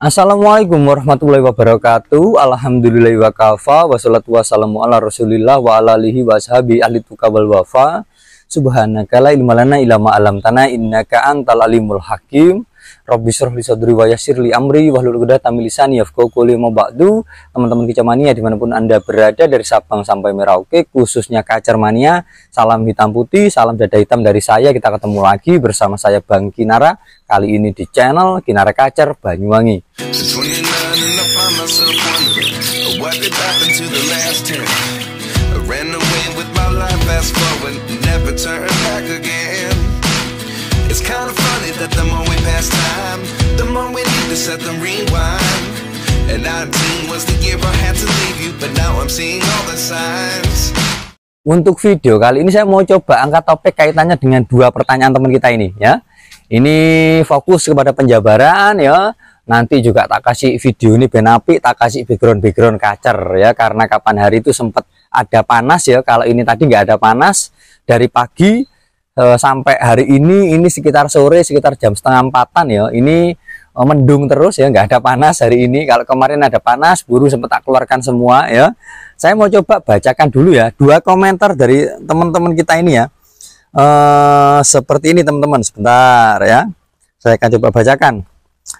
Assalamualaikum warahmatullahi wabarakatuh Alhamdulillahi wa Wassalatu wassalamu ala rasulillah Wa ala alihi wa sahabi ahli tukabal wafa Subhanaka la ilmalana ilama alam tanah Innaka antal alimul hakim Robi surah li sadri wa amri wahlul 'uqdatam min lisani yafqahu qawli ba'du. Teman-teman kicamania dimanapun Anda berada dari Sabang sampai Merauke, khususnya Kacar salam hitam putih, salam dada hitam dari saya. Kita ketemu lagi bersama saya Bang Kinara kali ini di channel Kinara Kacar Banyuwangi. Ran kind of funny that the more we pass time, the more we need to set them rewind. And 19 was the year I had to leave you, but now I'm seeing all the signs. Untuk video kali ini saya mau coba angkat topik kaitannya dengan dua pertanyaan teman kita ini ya. Ini fokus kepada penjabaran ya. Nanti juga tak kasih video ini benapi tak kasih background-background kacer ya karena kapan hari itu sempat ada panas ya. Kalau ini tadi nggak ada panas dari pagi Eh, sampai hari ini ini sekitar sore sekitar jam setengah empatan ya ini eh, mendung terus ya nggak ada panas hari ini kalau kemarin ada panas buru sempat tak keluarkan semua ya saya mau coba bacakan dulu ya dua komentar dari teman-teman kita ini ya e, seperti ini teman-teman sebentar ya saya akan coba bacakan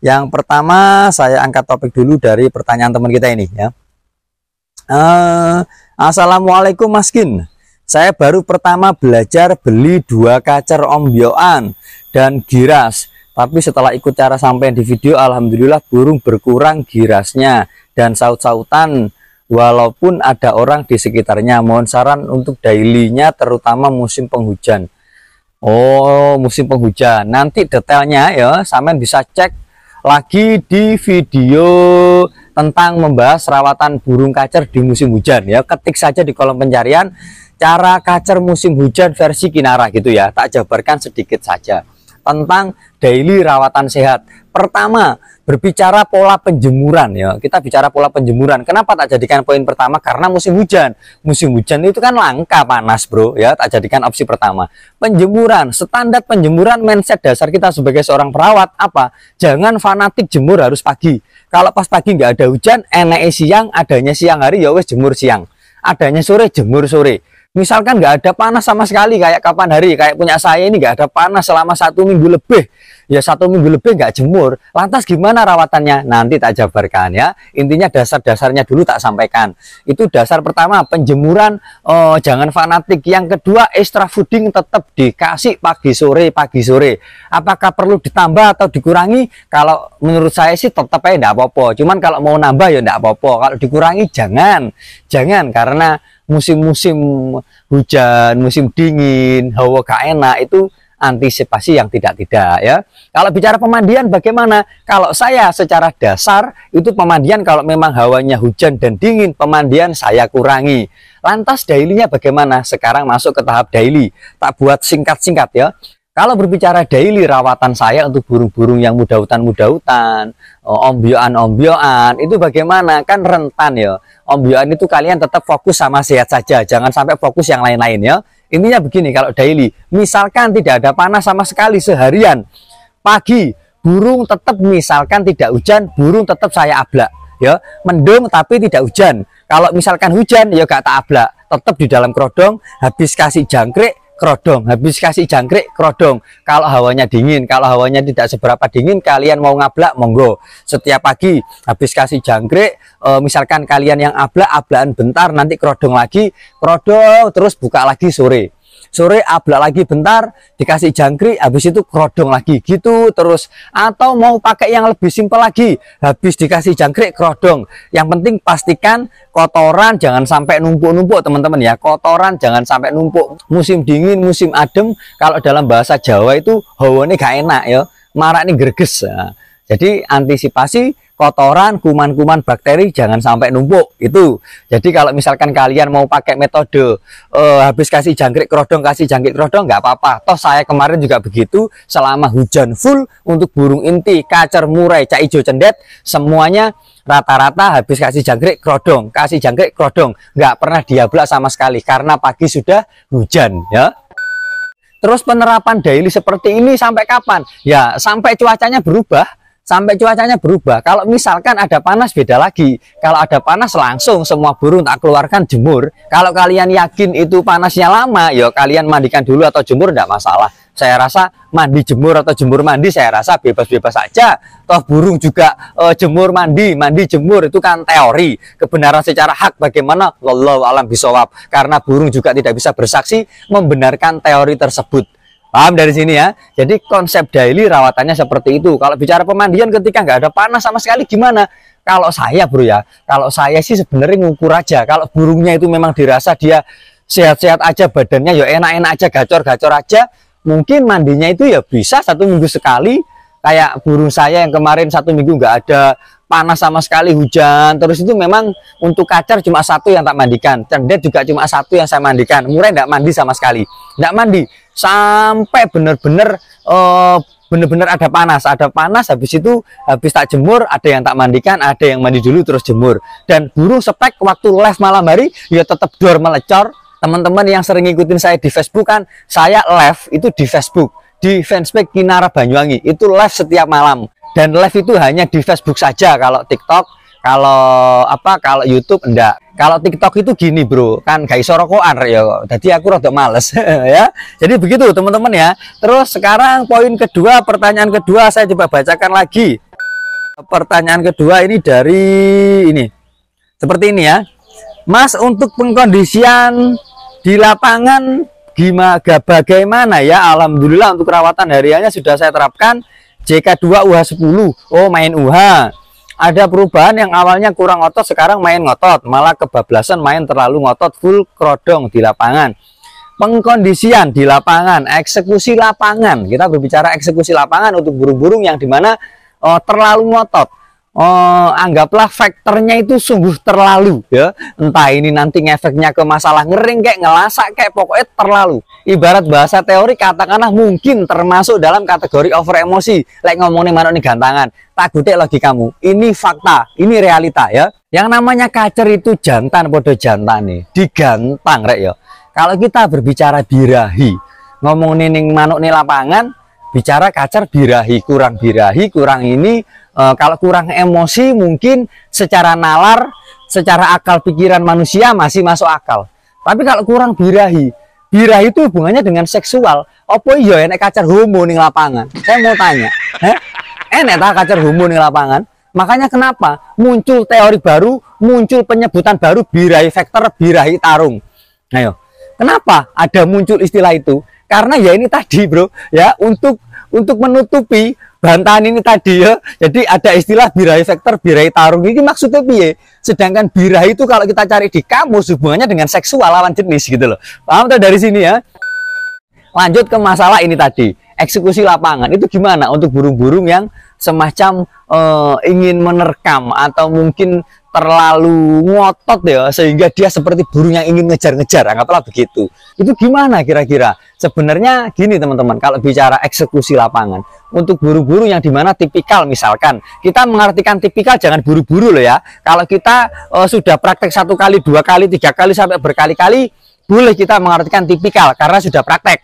yang pertama saya angkat topik dulu dari pertanyaan teman kita ini ya uh, Assalamualaikum maskin saya baru pertama belajar beli dua kacer ombyoan dan giras. Tapi setelah ikut cara sampai di video, alhamdulillah burung berkurang girasnya dan saut-sautan walaupun ada orang di sekitarnya. Mohon saran untuk dailynya terutama musim penghujan. Oh, musim penghujan. Nanti detailnya ya, sampean bisa cek lagi di video tentang membahas rawatan burung kacer di musim hujan ya ketik saja di kolom pencarian cara kacer musim hujan versi Kinara gitu ya. Tak jabarkan sedikit saja tentang daily rawatan sehat. Pertama, berbicara pola penjemuran ya. Kita bicara pola penjemuran. Kenapa tak jadikan poin pertama? Karena musim hujan. Musim hujan itu kan langka panas, Bro, ya. Tak jadikan opsi pertama. Penjemuran, standar penjemuran mindset dasar kita sebagai seorang perawat apa? Jangan fanatik jemur harus pagi. Kalau pas pagi nggak ada hujan, enak siang, adanya siang hari ya wes jemur siang. Adanya sore jemur sore misalkan nggak ada panas sama sekali kayak kapan hari kayak punya saya ini nggak ada panas selama satu minggu lebih ya satu minggu lebih nggak jemur lantas gimana rawatannya nanti tak jabarkan ya intinya dasar-dasarnya dulu tak sampaikan itu dasar pertama penjemuran oh, jangan fanatik yang kedua extra fooding tetap dikasih pagi sore pagi sore apakah perlu ditambah atau dikurangi kalau menurut saya sih tetap aja nggak apa-apa cuman kalau mau nambah ya nggak apa-apa kalau dikurangi jangan jangan karena musim-musim hujan, musim dingin, hawa gak enak itu antisipasi yang tidak-tidak ya. Kalau bicara pemandian bagaimana? Kalau saya secara dasar itu pemandian kalau memang hawanya hujan dan dingin, pemandian saya kurangi. Lantas dailynya bagaimana? Sekarang masuk ke tahap daily. Tak buat singkat-singkat ya. Kalau berbicara daily rawatan saya untuk burung-burung yang muda hutan muda hutan, eh, ombioan ombioan itu bagaimana? Kan rentan ya. Om Yohan itu kalian tetap fokus sama sehat saja, jangan sampai fokus yang lain-lain ya. Intinya begini kalau daily, misalkan tidak ada panas sama sekali seharian, pagi burung tetap misalkan tidak hujan, burung tetap saya ablak ya, mendung tapi tidak hujan. Kalau misalkan hujan ya gak tak ablak, tetap di dalam kerodong, habis kasih jangkrik kerodong habis kasih jangkrik kerodong kalau hawanya dingin kalau hawanya tidak seberapa dingin kalian mau ngablak monggo setiap pagi habis kasih jangkrik e, misalkan kalian yang ablak ablaan bentar nanti kerodong lagi kerodong terus buka lagi sore sore ablak lagi bentar dikasih jangkrik habis itu kerodong lagi gitu terus atau mau pakai yang lebih simpel lagi habis dikasih jangkrik kerodong yang penting pastikan kotoran jangan sampai numpuk-numpuk teman-teman ya kotoran jangan sampai numpuk musim dingin musim adem kalau dalam bahasa Jawa itu hawa ini gak enak ya marak ini gerges. nah jadi antisipasi kotoran, kuman-kuman, bakteri jangan sampai numpuk itu. Jadi kalau misalkan kalian mau pakai metode eh, habis kasih jangkrik kerodong, kasih jangkrik kerodong nggak apa-apa. Toh saya kemarin juga begitu selama hujan full untuk burung inti, kacer murai, cak ijo cendet semuanya rata-rata habis kasih jangkrik kerodong, kasih jangkrik kerodong, nggak pernah diablak sama sekali karena pagi sudah hujan ya. Terus penerapan daily seperti ini sampai kapan? Ya sampai cuacanya berubah sampai cuacanya berubah. Kalau misalkan ada panas beda lagi. Kalau ada panas langsung semua burung tak keluarkan jemur. Kalau kalian yakin itu panasnya lama, ya kalian mandikan dulu atau jemur tidak masalah. Saya rasa mandi jemur atau jemur mandi saya rasa bebas-bebas saja. Toh burung juga e, jemur mandi, mandi jemur itu kan teori. Kebenaran secara hak bagaimana? Wallahu alam bisawab. Karena burung juga tidak bisa bersaksi membenarkan teori tersebut. Paham dari sini ya? Jadi konsep daily rawatannya seperti itu. Kalau bicara pemandian ketika nggak ada panas sama sekali gimana? Kalau saya bro ya, kalau saya sih sebenarnya ngukur aja. Kalau burungnya itu memang dirasa dia sehat-sehat aja badannya, ya enak-enak aja, gacor-gacor aja. Mungkin mandinya itu ya bisa satu minggu sekali. Kayak burung saya yang kemarin satu minggu nggak ada panas sama sekali hujan terus itu memang untuk kacar cuma satu yang tak mandikan dia juga cuma satu yang saya mandikan murai nggak mandi sama sekali nggak mandi sampai benar-benar uh, eh, benar-benar ada panas, ada panas habis itu habis tak jemur, ada yang tak mandikan, ada yang mandi dulu terus jemur. Dan burung spek waktu live malam hari ya tetap dor melecor. Teman-teman yang sering ngikutin saya di Facebook kan, saya live itu di Facebook, di fanspage Kinara Banyuwangi. Itu live setiap malam. Dan live itu hanya di Facebook saja kalau TikTok, kalau apa kalau YouTube enggak kalau TikTok itu gini bro kan gak iso rokokan ya jadi aku rada males ya jadi begitu teman-teman ya terus sekarang poin kedua pertanyaan kedua saya coba bacakan lagi pertanyaan kedua ini dari ini seperti ini ya Mas untuk pengkondisian di lapangan gimana bagaimana ya Alhamdulillah untuk perawatan hariannya sudah saya terapkan JK2 UH10 oh main UH ada perubahan yang awalnya kurang ngotot sekarang main ngotot malah kebablasan main terlalu ngotot full krodong di lapangan pengkondisian di lapangan eksekusi lapangan kita berbicara eksekusi lapangan untuk burung-burung yang dimana oh, eh, terlalu ngotot oh, anggaplah faktornya itu sungguh terlalu ya entah ini nanti efeknya ke masalah ngering kayak ngelasak kayak pokoknya terlalu ibarat bahasa teori katakanlah mungkin termasuk dalam kategori over emosi like ngomongin manuk nih gantangan takutnya ya lagi kamu ini fakta ini realita ya yang namanya kacer itu jantan bodoh jantan nih digantang rek ya kalau kita berbicara birahi ngomongin yang manuk nih lapangan bicara kacer birahi kurang birahi kurang ini e, kalau kurang emosi mungkin secara nalar secara akal pikiran manusia masih masuk akal tapi kalau kurang birahi Hira itu hubungannya dengan seksual. Apa iya enek kacar homo ning lapangan? Saya mau tanya. Heh? Enek ta kacar homo ning lapangan? Makanya kenapa muncul teori baru, muncul penyebutan baru birahi vektor, birahi tarung. Ayo. Kenapa ada muncul istilah itu? Karena ya ini tadi, Bro, ya untuk untuk menutupi bantahan ini tadi ya. Jadi ada istilah birahi sektor, birahi tarung. Ini maksudnya piye? Sedangkan birahi itu kalau kita cari di kamus hubungannya dengan seksual lawan jenis gitu loh. Paham tuh dari sini ya? Lanjut ke masalah ini tadi. Eksekusi lapangan itu gimana untuk burung-burung yang semacam uh, ingin menerkam atau mungkin terlalu ngotot ya sehingga dia seperti burung yang ingin ngejar-ngejar anggaplah begitu itu gimana kira-kira sebenarnya gini teman-teman kalau bicara eksekusi lapangan untuk buru-buru yang dimana tipikal misalkan kita mengartikan tipikal jangan buru-buru loh ya kalau kita uh, sudah praktek satu kali dua kali tiga kali sampai berkali-kali boleh kita mengartikan tipikal karena sudah praktek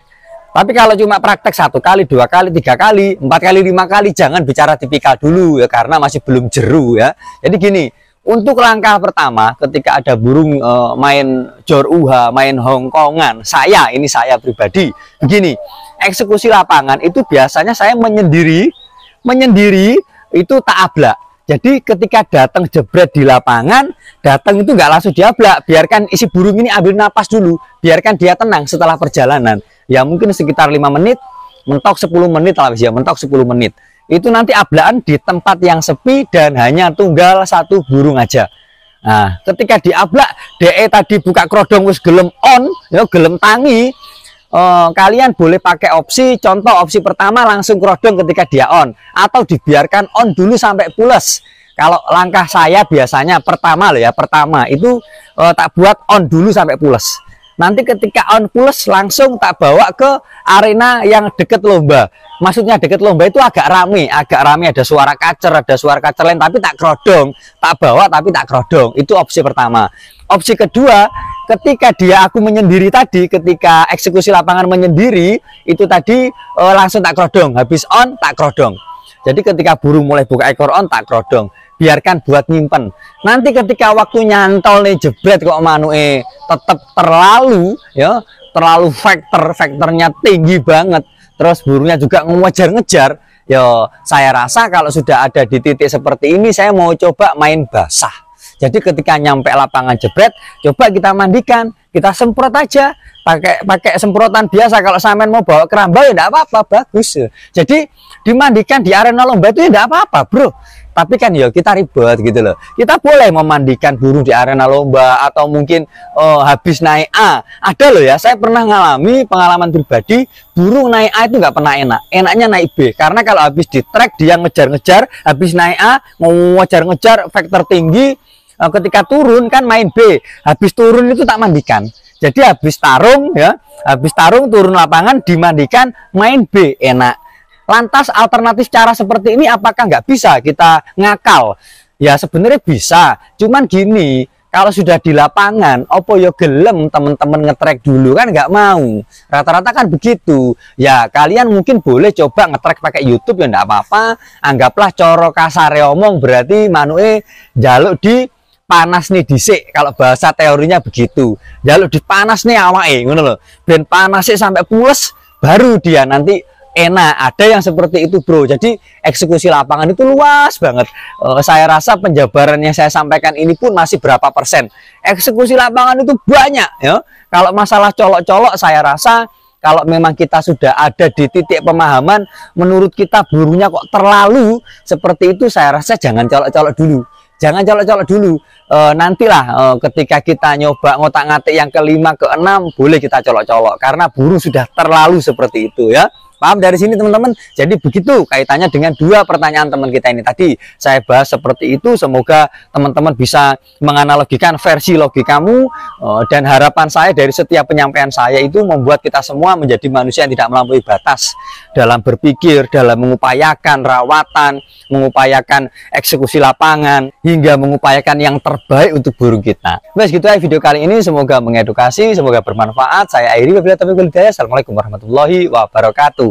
tapi kalau cuma praktek satu kali, dua kali, tiga kali, empat kali, lima kali, jangan bicara tipikal dulu ya karena masih belum jeru ya. Jadi gini, untuk langkah pertama ketika ada burung e, main jor uha, main hongkongan, saya ini saya pribadi begini, eksekusi lapangan itu biasanya saya menyendiri, menyendiri itu tak ablak. Jadi ketika datang jebret di lapangan, datang itu nggak langsung diablak, biarkan isi burung ini ambil napas dulu, biarkan dia tenang setelah perjalanan. Ya mungkin sekitar lima menit, mentok 10 menit lah ya, mentok 10 menit itu nanti ablaan di tempat yang sepi dan hanya tunggal satu burung aja. Nah, ketika abla, DE tadi buka kerodong wis gelem on, ya gelem tangi. Eh, kalian boleh pakai opsi, contoh opsi pertama langsung kerodong ketika dia on atau dibiarkan on dulu sampai pules. Kalau langkah saya biasanya pertama loh ya, pertama itu eh, tak buat on dulu sampai pules nanti ketika on plus langsung tak bawa ke arena yang deket lomba maksudnya deket lomba itu agak rame agak rame ada suara kacer ada suara kacer lain tapi tak kerodong tak bawa tapi tak kerodong itu opsi pertama opsi kedua ketika dia aku menyendiri tadi ketika eksekusi lapangan menyendiri itu tadi eh, langsung tak kerodong habis on tak kerodong jadi ketika burung mulai buka ekor on tak kerodong biarkan buat nyimpen nanti ketika waktu nyantol nih jebret kok manu eh tetap terlalu ya terlalu faktor faktornya tinggi banget terus burungnya juga ngejar-ngejar ya saya rasa kalau sudah ada di titik seperti ini saya mau coba main basah jadi ketika nyampe lapangan jebret coba kita mandikan kita semprot aja pakai pakai semprotan biasa kalau samen mau bawa keramba ya enggak apa-apa bagus jadi dimandikan di arena lomba itu ya enggak apa-apa bro tapi kan ya kita ribet gitu loh kita boleh memandikan burung di arena lomba atau mungkin oh, habis naik A ada loh ya saya pernah ngalami pengalaman pribadi burung naik A itu nggak pernah enak enaknya naik B karena kalau habis di track dia ngejar-ngejar habis naik A mau ngejar-ngejar faktor tinggi eh, ketika turun kan main B habis turun itu tak mandikan jadi habis tarung ya habis tarung turun lapangan dimandikan main B enak Lantas alternatif cara seperti ini apakah nggak bisa kita ngakal? Ya sebenarnya bisa, cuman gini, kalau sudah di lapangan, opo yo gelem teman-teman ngetrek dulu kan nggak mau. Rata-rata kan begitu. Ya kalian mungkin boleh coba ngetrek pakai YouTube ya nggak apa-apa. Anggaplah coro kasar omong berarti manue jaluk di panas nih disik kalau bahasa teorinya begitu. Jaluk di panas nih eh, ngono lho. Ben panasnya sampai pules baru dia nanti enak ada yang seperti itu bro jadi eksekusi lapangan itu luas banget e, saya rasa penjabaran yang saya sampaikan ini pun masih berapa persen eksekusi lapangan itu banyak ya kalau masalah colok-colok saya rasa kalau memang kita sudah ada di titik pemahaman menurut kita burunya kok terlalu seperti itu saya rasa jangan colok-colok dulu jangan colok-colok dulu e, nantilah e, ketika kita nyoba ngotak-ngatik yang kelima keenam boleh kita colok-colok karena buru sudah terlalu seperti itu ya Paham dari sini teman-teman? Jadi begitu kaitannya dengan dua pertanyaan teman kita ini tadi. Saya bahas seperti itu, semoga teman-teman bisa menganalogikan versi logikamu eh, dan harapan saya dari setiap penyampaian saya itu membuat kita semua menjadi manusia yang tidak melampaui batas dalam berpikir, dalam mengupayakan rawatan, mengupayakan eksekusi lapangan, hingga mengupayakan yang terbaik untuk burung kita. Mas nah, gitu ya video kali ini, semoga mengedukasi, semoga bermanfaat. Saya akhiri, tapi taufiq Assalamualaikum warahmatullahi wabarakatuh.